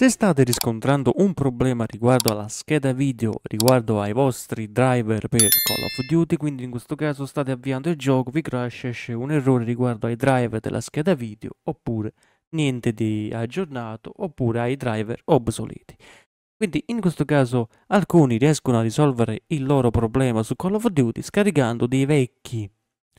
Se state riscontrando un problema riguardo alla scheda video, riguardo ai vostri driver per Call of Duty, quindi in questo caso state avviando il gioco, vi crash esce un errore riguardo ai driver della scheda video, oppure niente di aggiornato, oppure ai driver obsoleti. Quindi in questo caso alcuni riescono a risolvere il loro problema su Call of Duty scaricando dei vecchi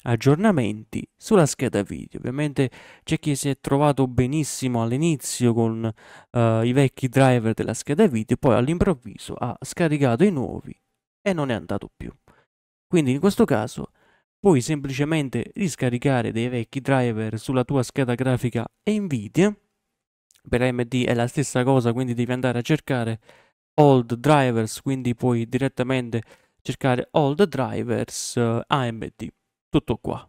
aggiornamenti sulla scheda video. Ovviamente c'è chi si è trovato benissimo all'inizio con uh, i vecchi driver della scheda video, poi all'improvviso ha scaricato i nuovi e non è andato più. Quindi in questo caso puoi semplicemente riscaricare dei vecchi driver sulla tua scheda grafica Nvidia. Per AMD è la stessa cosa, quindi devi andare a cercare old drivers, quindi puoi direttamente cercare old drivers uh, eh, AMD tutto qua.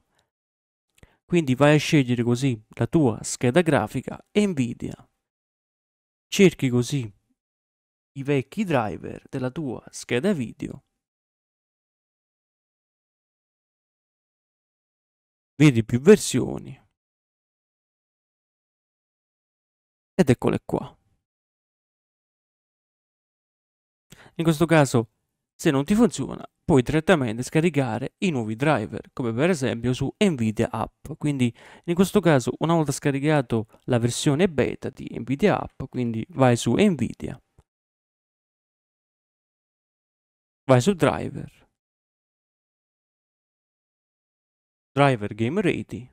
Quindi vai a scegliere così la tua scheda grafica Nvidia. Cerchi così i vecchi driver della tua scheda video. Vedi più versioni. Ed eccole qua. In questo caso, se non ti funziona, puoi direttamente scaricare i nuovi driver, come per esempio su Nvidia App. Quindi in questo caso, una volta scaricato la versione beta di Nvidia App, quindi vai su Nvidia, vai su Driver, Driver Game Ready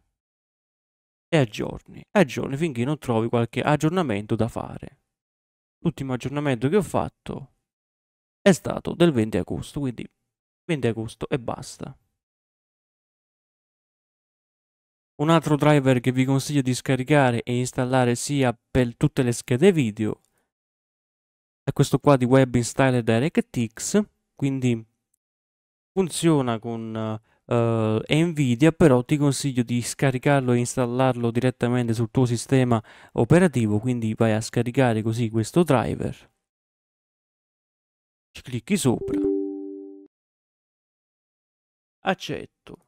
e aggiorni. Aggiorni finché non trovi qualche aggiornamento da fare. L'ultimo aggiornamento che ho fatto è stato del 20 agosto, quindi 20 agosto e basta. Un altro driver che vi consiglio di scaricare e installare sia per tutte le schede video è questo qua di Web Installer DirectX, quindi funziona con uh, Nvidia, però ti consiglio di scaricarlo e installarlo direttamente sul tuo sistema operativo, quindi vai a scaricare così questo driver, ci clicchi sopra accetto.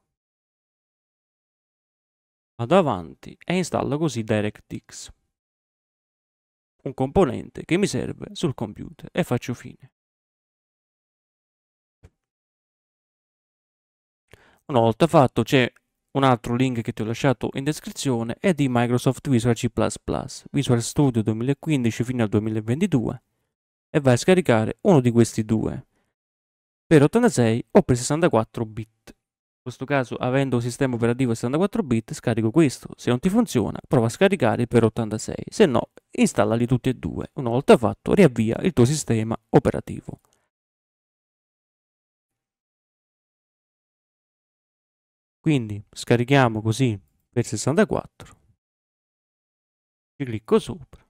Vado avanti e installo così DirectX, un componente che mi serve sul computer e faccio fine. Una volta fatto c'è un altro link che ti ho lasciato in descrizione è di Microsoft Visual C++, Visual Studio 2015 fino al 2022 e vai a scaricare uno di questi due per 86 o per 64 bit. In questo caso, avendo un sistema operativo 64 bit, scarico questo. Se non ti funziona, prova a scaricare per 86, se no, installali tutti e due. Una volta fatto, riavvia il tuo sistema operativo. Quindi scarichiamo così per 64, ci clicco sopra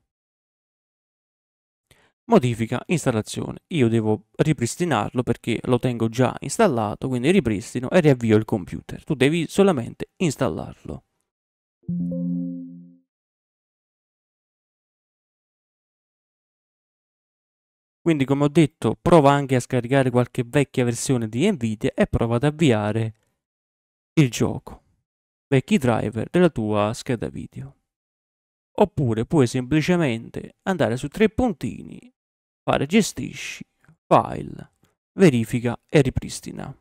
modifica installazione io devo ripristinarlo perché lo tengo già installato quindi ripristino e riavvio il computer tu devi solamente installarlo quindi come ho detto prova anche a scaricare qualche vecchia versione di Nvidia e prova ad avviare il gioco vecchi driver della tua scheda video oppure puoi semplicemente andare su tre puntini fare gestisci, file, verifica e ripristina.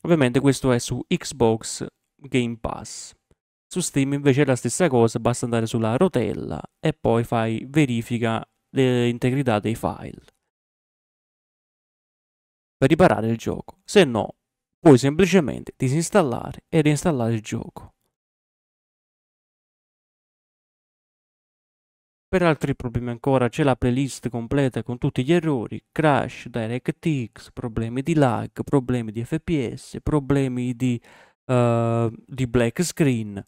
Ovviamente questo è su Xbox Game Pass. Su Steam invece è la stessa cosa, basta andare sulla rotella e poi fai verifica dell'integrità dei file per riparare il gioco, se no puoi semplicemente disinstallare e reinstallare il gioco. Per altri problemi ancora c'è la playlist completa con tutti gli errori, crash, DirectX, problemi di lag, problemi di FPS, problemi di, uh, di black screen.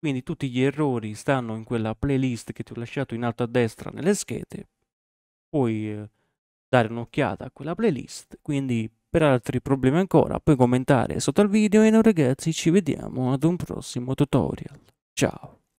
Quindi tutti gli errori stanno in quella playlist che ti ho lasciato in alto a destra nelle schede. Puoi eh, dare un'occhiata a quella playlist. Quindi per altri problemi ancora puoi commentare sotto al video e noi ragazzi ci vediamo ad un prossimo tutorial. Ciao!